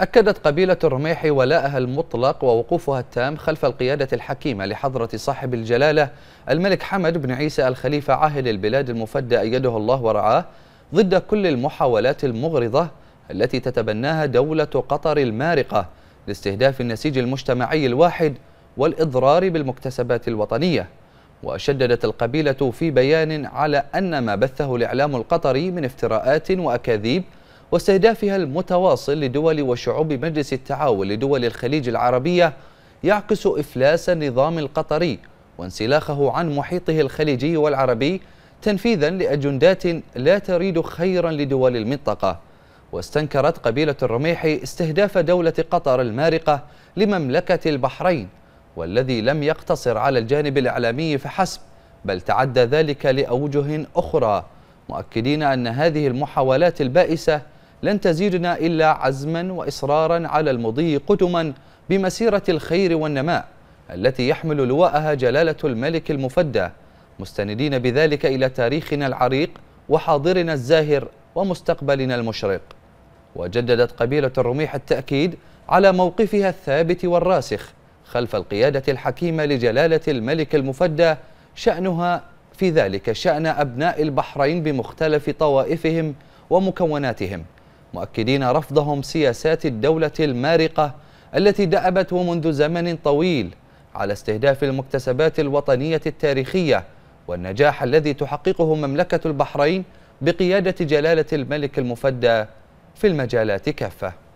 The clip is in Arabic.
أكدت قبيلة الرميح ولاءها المطلق ووقوفها التام خلف القيادة الحكيمة لحضرة صاحب الجلالة الملك حمد بن عيسى الخليفة عاهل البلاد المفدى أيده الله ورعاه ضد كل المحاولات المغرضة التي تتبناها دولة قطر المارقة لاستهداف النسيج المجتمعي الواحد والإضرار بالمكتسبات الوطنية وشددت القبيلة في بيان على أن ما بثه الإعلام القطري من افتراءات وأكاذيب واستهدافها المتواصل لدول وشعوب مجلس التعاون لدول الخليج العربية يعكس إفلاس النظام القطري وانسلاخه عن محيطه الخليجي والعربي تنفيذا لأجندات لا تريد خيرا لدول المنطقة واستنكرت قبيلة الرميح استهداف دولة قطر المارقة لمملكة البحرين والذي لم يقتصر على الجانب الإعلامي فحسب بل تعدى ذلك لأوجه أخرى مؤكدين أن هذه المحاولات البائسة لن تزيدنا إلا عزما وإصرارا على المضي قدما بمسيرة الخير والنماء التي يحمل لواءها جلالة الملك المفدى مستندين بذلك إلى تاريخنا العريق وحاضرنا الزاهر ومستقبلنا المشرق وجددت قبيلة الرميح التأكيد على موقفها الثابت والراسخ خلف القيادة الحكيمة لجلالة الملك المفدى شأنها في ذلك شأن أبناء البحرين بمختلف طوائفهم ومكوناتهم مؤكدين رفضهم سياسات الدولة المارقة التي دأبت منذ زمن طويل على استهداف المكتسبات الوطنية التاريخية والنجاح الذي تحققه مملكة البحرين بقيادة جلالة الملك المفدى في المجالات كافة